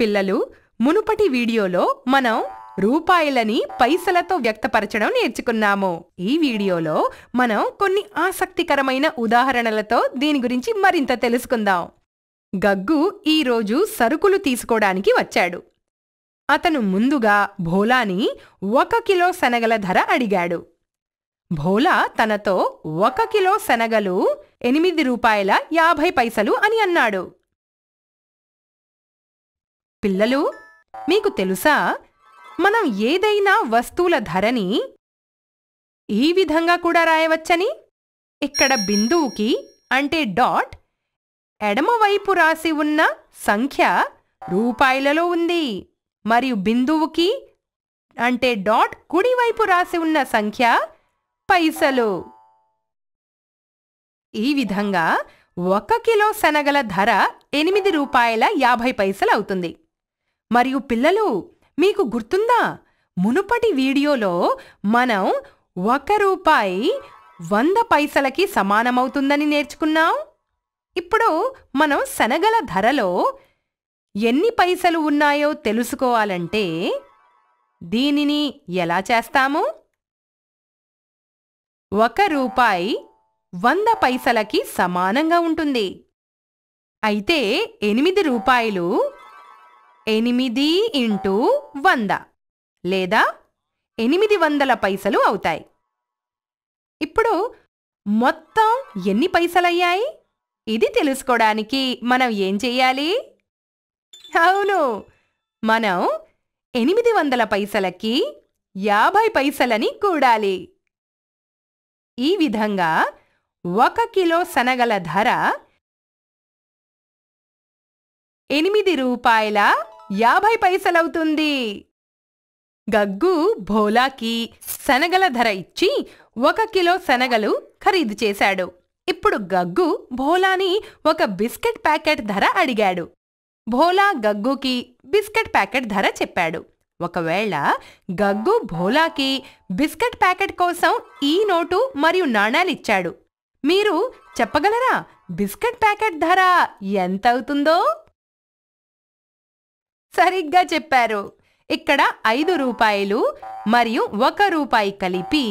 పిల్లలు మునుపటి వీడియోలో మనం రూపాయలని పైసలతో వ్యక్తపరచడం నేర్చుకున్నాము ఈ వీడియోలో మనం కొన్ని ఆసక్తికరమైన ఉదాహరణలతో దీని గురించి మరింత తెలుసుకుందాం గగ్గు ఈరోజు సరుకులు తీసుకోడానికి వచ్చాడు అతను ముందుగా భోలాని ఒక కిలో శనగల ధర అడిగాడు భోలా తనతో ఒక కిలో శనగలు ఎనిమిది రూపాయల యాభై పైసలు అని అన్నాడు పిల్లలు మీకు తెలుసా మనం ఏదైనా వస్తువుల ధరని ఈ విధంగా కూడా రాయవచ్చని ఇక్కడ బిందువుకి అంటే డాట్ ఎడమవైపు రాసి ఉన్న సంఖ్య రూపాయలలో ఉంది మరియు బిందువుకి అంటే డాట్ కుడివైపు రాసి ఉన్న సంఖ్య పైసలు ఈ విధంగా ఒక కిలో శనగల ధర ఎనిమిది రూపాయల యాభై పైసలు అవుతుంది మరియు పిల్లలు మీకు గుర్తుందా మునుపటి వీడియోలో మనం ఒక రూపాయి వంద పైసలకి సమానమవుతుందని నేర్చుకున్నాం ఇప్పుడు మనం శనగల ధరలో ఎన్ని పైసలు ఉన్నాయో తెలుసుకోవాలంటే దీనిని ఎలా చేస్తాము ఒక రూపాయి వంద పైసలకి సమానంగా ఉంటుంది అయితే ఎనిమిది రూపాయలు ఎనిమిది ఇంటూ వంద లేదా ఎనిమిది వందల పైసలు అవుతాయి ఇప్పుడు మొత్తం ఎన్ని పైసలయ్యాయి ఇది తెలుసుకోవడానికి మనం ఏం చెయ్యాలి అవును మనం ఎనిమిది వందల పైసలకి యాభై పైసలని కూడాలి ఈ విధంగా ఒక కిలో శనగల ధర ఎనిమిది రూపాయల యాభై పైసలవుతుంది గగ్గు భోలాకి శనగల ధర ఇచ్చి ఒక కిలో శనగలు ఖరీదు చేశాడు ఇప్పుడు గగ్గు భోలాని ఒక బిస్కెట్ ప్యాకెట్ ధర అడిగాడు భోలా గగ్గుకి బిస్కెట్ ప్యాకెట్ ధర చెప్పాడు ఒకవేళ గగ్గు భోలాకి బిస్కెట్ ప్యాకెట్ కోసం ఈ నోటు మరియు నాణాలిచ్చాడు మీరు చెప్పగలరా బిస్కెట్ ప్యాకెట్ ధర ఎంత అవుతుందో సరిగ్గా చెప్పారు ఇక్కడ ఐదు రూపాయలు మరియు ఒక రూపాయి కలిపి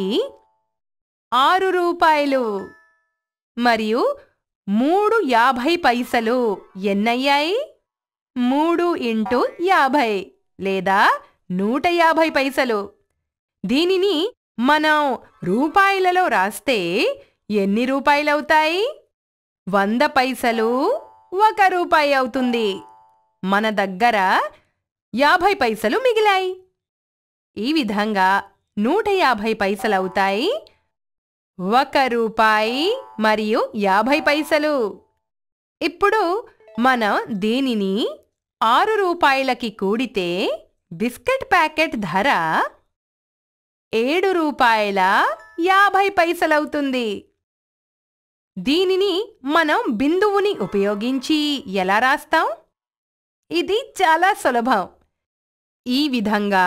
ఆరు రూపాయలు మరియు మూడు యాభై పైసలు ఎన్నయ్యాయి మూడు ఇంటూ యాభై లేదా నూట యాభై పైసలు దీనిని మనం రూపాయలలో రాస్తే ఎన్ని రూపాయలవుతాయి వంద పైసలు ఒక రూపాయి అవుతుంది మన దగ్గర యాభై పైసలు మిగిలాయి ఈ విధంగా నూట యాభై పైసలవుతాయి ఒక రూపాయి మరియు యాభై పైసలు ఇప్పుడు మనం దీనిని ఆరు రూపాయలకి కూడితే బిస్కెట్ ప్యాకెట్ ధర ఏడు రూపాయల యాభై పైసలవుతుంది దీనిని మనం బిందువుని ఉపయోగించి ఎలా రాస్తాం ఇది చాలా సులభం ఈ విధంగా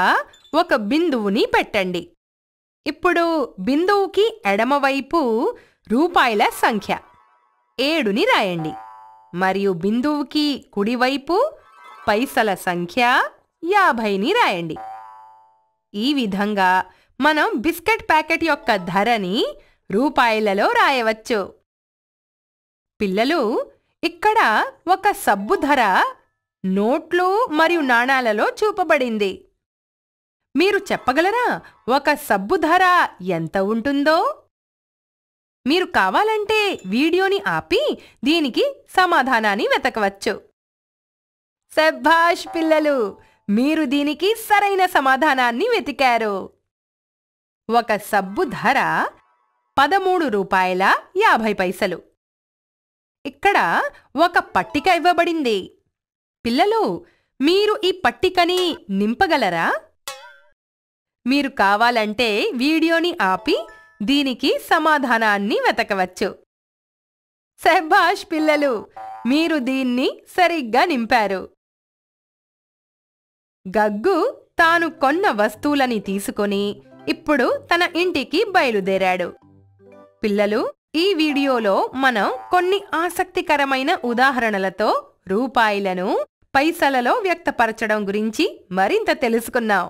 ఒక బిందువుని పెట్టండి ఇప్పుడు బిందువుకి ఎడమవైపు రూపాయల సంఖ్య ఏడుని రాయండి మరియు బిందువుకి కుడివైపు పైసల సంఖ్య యాభైని రాయండి ఈ విధంగా మనం బిస్కెట్ ప్యాకెట్ యొక్క ధరని రూపాయలలో రాయవచ్చు పిల్లలు ఇక్కడ ఒక సబ్బు ధర నోట్లు మరియు నాణాలలో చూపబడింది మీరు చెప్పగలరా ఒక సబ్బు ధర ఎంత ఉంటుందో మీరు కావాలంటే వీడియోని ఆపి దీనికి సమాధానాన్ని వెతకవచ్చు శభాష్ పిల్లలు మీరు దీనికి సరైన సమాధానాన్ని వెతికారు ఒక సబ్బు ధర పదమూడు రూపాయల యాభై పైసలు ఇక్కడ ఒక పట్టిక ఇవ్వబడింది పిల్లలు మీరు ఈ పట్టికని నింపగలరా మీరు కావాలంటే వీడియోని ఆపి దీనికి సమాధానాన్ని వెతకవచ్చు శభాష్ పిల్లలు మీరు దీన్ని సరిగ్గా నింపారు గగ్గు తాను కొన్న వస్తువులని తీసుకొని ఇప్పుడు తన ఇంటికి బయలుదేరాడు పిల్లలు ఈ వీడియోలో మనం కొన్ని ఆసక్తికరమైన ఉదాహరణలతో రూపాయలను పైసలలో వ్యక్తపరచడం గురించి మరింత తెలుసుకున్నాం